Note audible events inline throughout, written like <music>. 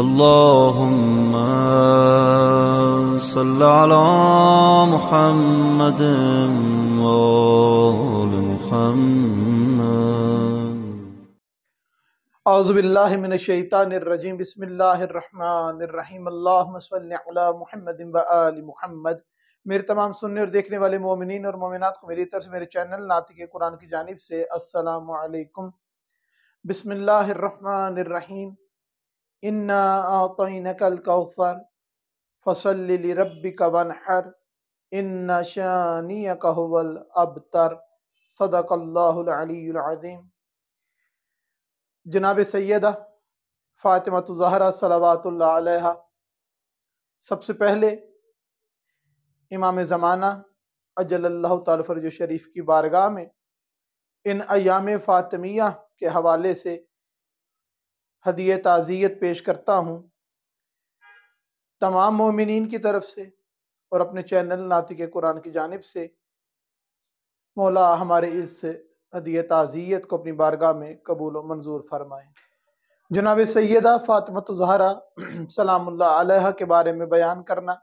اللهم صل على محمد وآل محمد اللهم صل على محمد आल محمد मेरे तमाम सुनने और देखने वाले मोमिन और मोमिनत को मेरी तरफ से मेरे चैनल नातिक कुरान की जानब से अस्सलाम वालेकुम इन्ना आतन कौसर फसल रबी का वनहर इन्ना शानी कहवल अबतर सदकल्लाज़ीम जनाब सैदा फ़ातिमतज़हरा सलावातल्ला सबसे पहले इमाम ज़माना अजल्ला तफरज शरीफ की बारगाह में इन अयाम फ़ातमिया के हवाले से हदीय ताज़ियत पेश करता हूँ तमाम मोमिन की तरफ से और अपने चैनल नातिक कुरान की जानब से मौला हमारे इस हदीय ताज़ियत को अपनी बारगाह में कबूल व मंजूर फरमाए जनाब सैदा फ़ातमत जहरा <clears throat> सलाम्ला के बारे में बयान करना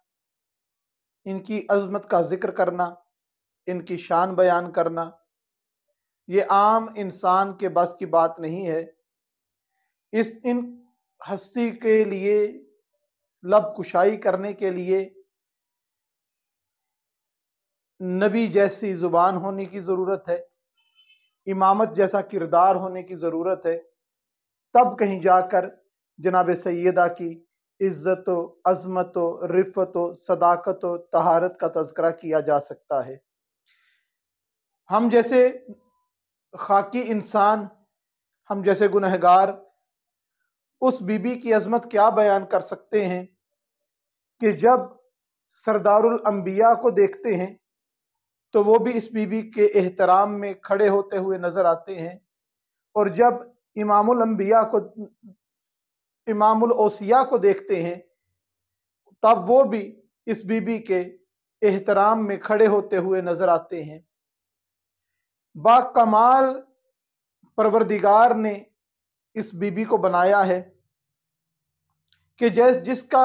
इनकी अजमत का ज़िक्र करना इनकी शान बयान करना ये आम इंसान के बस की बात नहीं है इस इन हस्ती के लिए लब कुशाई करने के लिए नबी जैसी ज़ुबान होने की ज़रूरत है इमामत जैसा किरदार होने की ज़रूरत है तब कहीं जाकर जनाब सैदा की इज़्ज़त अज़मत रिफत सदाकत तहारत का तस्करा किया जा सकता है हम जैसे खाकी इंसान हम जैसे गुनहगार उस बीबी की अजमत क्या बयान कर सकते हैं कि जब सरदारुल अंबिया को देखते हैं तो वो भी इस बीबी के एहतराम में खड़े होते हुए नजर आते हैं और जब इमामुल अंबिया को इमामुल ओसिया को देखते हैं तब वो भी इस बीबी के एहतराम में खड़े होते हुए नजर आते हैं बा कमाल परवरदिगार ने इस बीबी को बनाया है कि जैस जिसका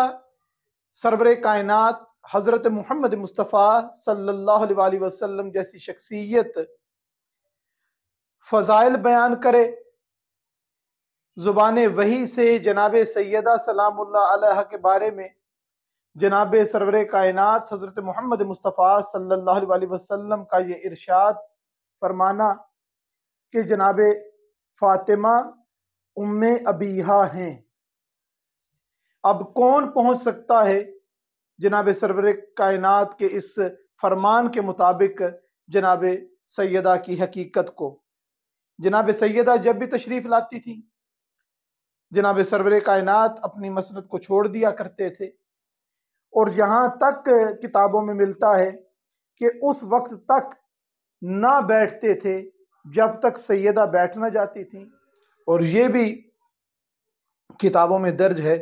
सरवर कायनात हज़रत मोहम्मद मुस्तफ़ा सल्लल्लाहु वसल्लम जैसी शख्सियत फ़ज़ाइल बयान करे ज़ुबान वही से जनाब सैदा सलाम्ल के बारे में जनाब सरवर कायनात हज़रत मोहम्मद मुस्तफ़ा सल्ला वसलम का ये इरशाद फरमाना कि जनाब फ़ातिमा उम अबीहा हैं अब कौन पहुंच सकता है जनाब सरवर कायनात के इस फरमान के मुताबिक जनाब सैदा की हकीकत को जनाब सैदा जब भी तशरीफ़ लाती थी जनाब सरवर कायनात अपनी मसनत को छोड़ दिया करते थे और यहाँ तक किताबों में मिलता है कि उस वक्त तक ना बैठते थे जब तक सैदा बैठना जाती थी और ये भी किताबों में दर्ज है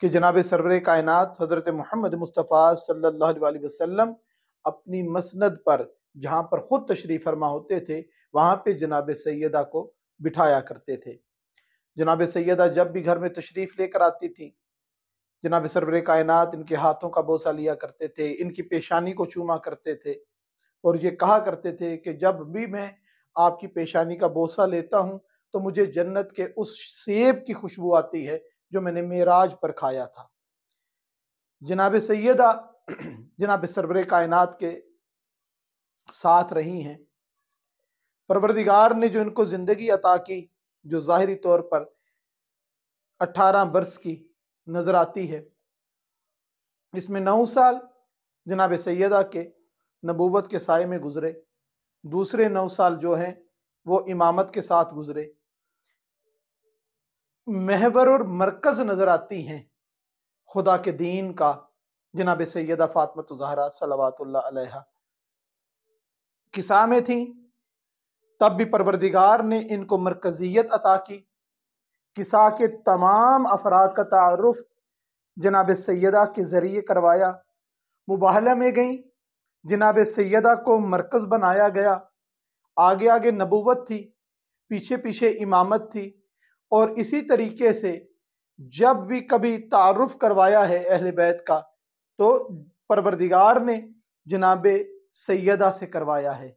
कि जनाब सरवर कायनत हज़रत मोहम्मद मुस्तफ़ा सल्ला वसम अपनी मसंद पर जहाँ पर ख़ुद तशरीफ़ फरमा होते थे वहाँ पर जनाब सैदा को बिठाया करते थे जनाब सैदा जब भी घर में तशरीफ़ लेकर आती थी जनाब सरवर कायनत इनके हाथों का बोसा लिया करते थे इनकी पेशानी को चूमा करते थे और ये कहा करते थे कि जब भी मैं आपकी पेशानी का बोसा लेता हूँ तो मुझे जन्नत के उस सेब की खुशबू आती है जो मैंने मेराज पर खाया था जनाब सैदा जनाब सरवर कायनात के साथ रही हैं परवरदिगार ने जो इनको ज़िंदगी अता की जो ज़ाहरी तौर पर 18 वर्ष की नज़र आती है इसमें नौ साल जनाब सैदा के नबूवत के साय में गुज़रे दूसरे नौ साल जो हैं वो इमामत के साथ गुज़रे महवर और मरकज नज़र आती हैं खुदा के दीन का जनाब सैदा फातमत तो जहरा सलावात किसा में थी तब भी परवरदिगार ने इनको मरकजियत अता की किसा के तमाम अफराद का तारफ़ जनाब सैदा के ज़रिए करवाया मुबाह में गई जनाब सैदा को मरकज़ बनाया गया आगे आगे नबूवत थी पीछे पीछे इमामत थी और इसी तरीके से जब भी कभी तारुफ करवाया है अहल बैत का तो परवरदिगार ने जनाब सैदा से करवाया है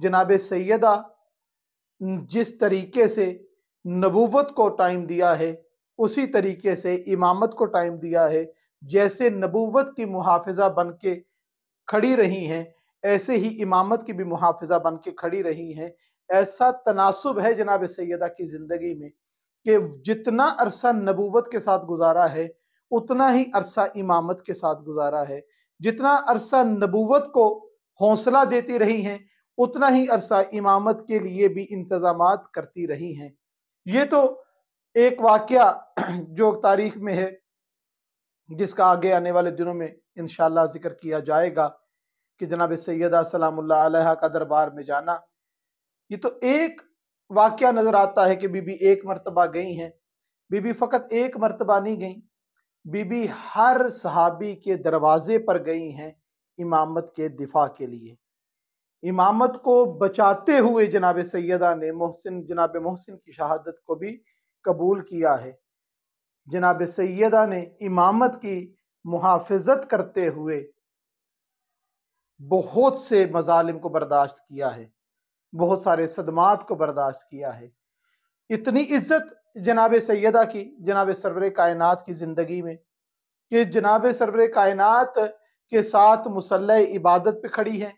जनाब सैदा जिस तरीके से नबूवत को टाइम दिया है उसी तरीके से इमामत को टाइम दिया है जैसे नबूवत की मुहाफजा बन के खड़ी रही हैं ऐसे ही इमामत की भी मुहाफजा बन के खड़ी रही हैं ऐसा तनासब है जनाब सैदा की ज़िंदगी में कि जितना अरसा नबूवत के साथ गुजारा है उतना ही अरसा इमामत के साथ गुजारा है जितना अरसा नबूवत को हौसला देती रही हैं उतना ही अरसा इमामत के लिए भी इंतज़ाम करती रही हैं ये तो एक वाक्य <clears throat> जो तारीख में है जिसका आगे आने वाले दिनों में इन जिक्र किया जाएगा कि जनाब सैदा सलाम का दरबार में जाना ये तो एक वाक्य नजर आता है कि बीबी एक मरतबा गई हैं बीबी फ़कत एक मरतबा नहीं गई बीबी हर सहाबी के दरवाजे पर गई हैं इमामत के दिफा के लिए इमामत को बचाते हुए जनाब सैदा ने मोहसिन जनाब मोहसिन की शहादत को भी कबूल किया है जनाब सैदा ने इमामत की मुहाफजत करते हुए बहुत से मजालिम को बर्दाश्त किया है बहुत सारे सदमात को बर्दाश्त किया है इतनी इज्जत जनाब सैदा की जनाब सरवर कायनात की ज़िंदगी में कि जनाब सरवर कायनात के साथ मुसल इबादत पे खड़ी हैं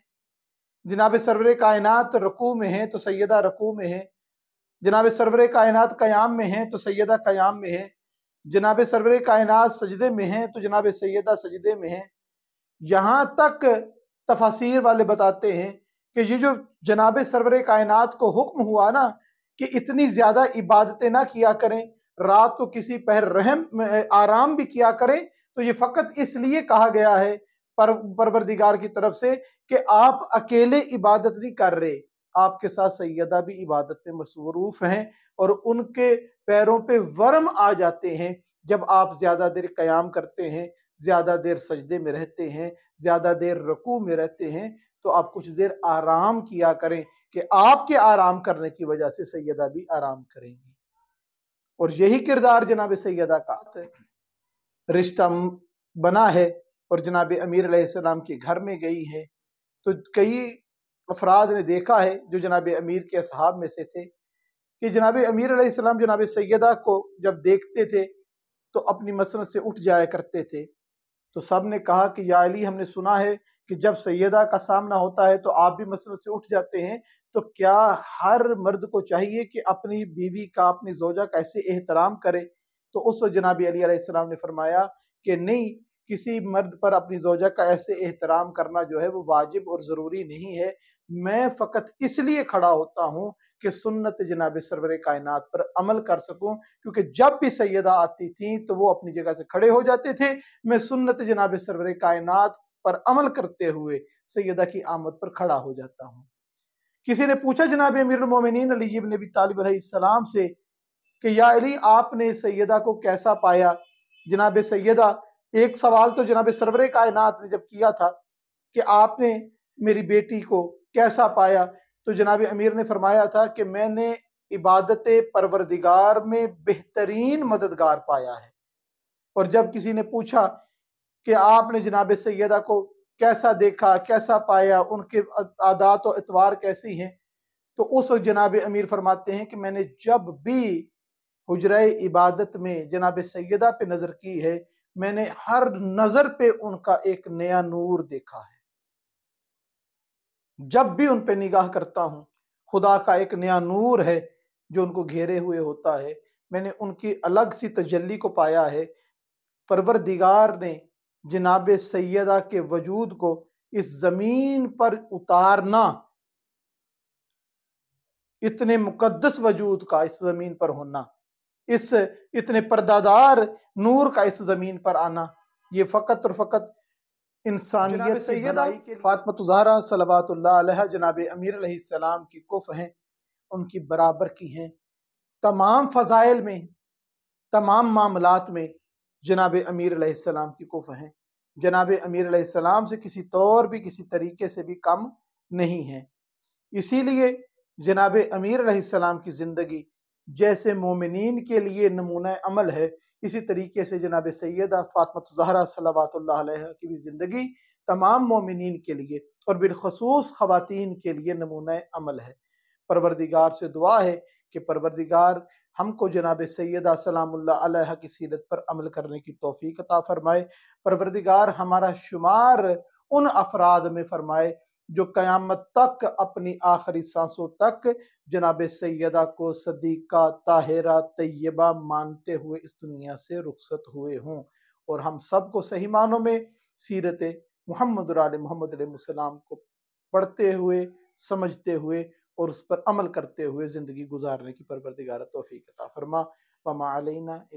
जनाब सरवर कायनात रकू में हैं तो सैदा रकू में है जनाब सरवर कायनात क़याम में हैं तो सैदा क़याम में है जनाब सरवर कायनात सजदे में हैं तो जनाब सैदा सजदे में हैं यहाँ तक तफासिर वाले बताते हैं कि ये जो जनाब सरवर कायनात को हुक्म हुआ ना कि इतनी ज्यादा इबादतें ना किया करें रात को किसी पहर रहम आराम भी किया करें तो ये फ़कत इसलिए कहा गया है पर परवरदिगार की तरफ से कि आप अकेले इबादत नहीं कर रहे आपके साथ सैदा भी इबादत में मसरूफ़ हैं और उनके पैरों पे वर्म आ जाते हैं जब आप ज़्यादा देर क़याम करते हैं ज़्यादा देर सजदे में रहते हैं ज़्यादा देर रकू में रहते हैं तो आप कुछ देर आराम किया करें कि आपके आराम करने की वजह से सैदा भी आराम करेंगी और यही किरदार जनाब सैदा का रिश्ता बना है और जनाब अमीर आसमाम के घर में गई है तो कई अफराद ने देखा है जो जनाब अमीर के असहाब में से थे कि जनाब अमीर आसमाम जनाब सैदा को जब देखते थे तो अपनी मसरत से उठ जाया करते थे तो सब ने कहा कि या अली हमने सुना है कि जब सैदा का सामना होता है तो आप भी मसल से उठ जाते हैं तो क्या हर मर्द को चाहिए कि अपनी बीवी का अपनी जोजा का ऐसे एहतराम करे तो उस वक्त जनाबी अली ने फरमाया कि नहीं किसी मर्द पर अपनी जोजा का ऐसे एहतराम करना जो है वो वाजिब और ज़रूरी नहीं है मैं फ़कत इसलिए खड़ा होता हूँ कि सुन्नत जनाब सरवर कायनात पर अमल कर सकूं क्योंकि जब भी सैदा आती थी तो वो अपनी जगह से खड़े हो जाते थे मैं सुन्नत जनाब सरवर कायनात पर अमल करते हुए सैदा की आमद पर खड़ा हो जाता हूँ किसी ने पूछा जनाब अमीरमिन अलीब नबी तालब से कि या अली आपने सैदा को कैसा पाया जनाब सैदा एक सवाल तो जनाब सरवर कायनात ने जब किया था कि आपने मेरी बेटी को कैसा पाया तो जनाब अमीर ने फरमाया था कि मैंने इबादत परवरदिगार में बेहतरीन मददगार पाया है और जब किसी ने पूछा कि आपने जनाब सैदा को कैसा देखा कैसा पाया उनके आदात और इतवार कैसी हैं तो उस वक्त जनाब अमीर फरमाते हैं कि मैंने जब भी हजरा इबादत में जनाब सैदा पे नज़र की है मैंने हर नजर पे उनका एक नया नूर देखा है जब भी उन पे निगाह करता हूं खुदा का एक नया नूर है जो उनको घेरे हुए होता है मैंने उनकी अलग सी तजल्ली को पाया है परवर दिगार ने जनाब सैदा के वजूद को इस जमीन पर उतारना इतने मुकद्दस वजूद का इस जमीन पर होना इस इतने पर्दादार नूर का इस जमीन पर आना ये फ़कत और फ़कत इंसानियत फातमतुजहरा तो सलावतुल्ला जनाब अमीर सलाम की कुफ हैं उनकी बराबर की हैं तमाम फ़जाइल में तमाम मामलात में जनाब अमीर सलाम की कुफ हैं जनाब अमीर सलाम से किसी तौर भी किसी तरीके से भी कम नहीं है इसीलिए जनाब अमीर सलाम की ज़िंदगी जैसे मोमिन के लिए नमूना अमल है इसी तरीके से जनाब सैदा फ़ातमत जहरा सलावत की भी ज़िंदगी तमाम मोमिन के लिए और बिलखसूस खुतिन के लिए नमूना अमल है परवरदिगार से दुआ है कि परवरदिगार हमको जनाब सैदा सलाम्ल की सीरत पर अमल करने की तोफ़ी अता फ़रमाए परवरदिगार हमारा शुमार उन अफराद में फ़रमाए जो क़यामत तक अपनी आखिरी सांसों तक जनाब सैदा को सदीक़ा ताहरा तय्यबा मानते हुए इस दुनिया से रुखसत हुए हों और हम सब को सही मानों में सीरत मोहम्मद मोहम्मद को पढ़ते हुए समझते हुए और उस पर अमल करते हुए ज़िंदगी गुजारने की परवरदिगार तोफ़ी कता फरमा पमा अलैना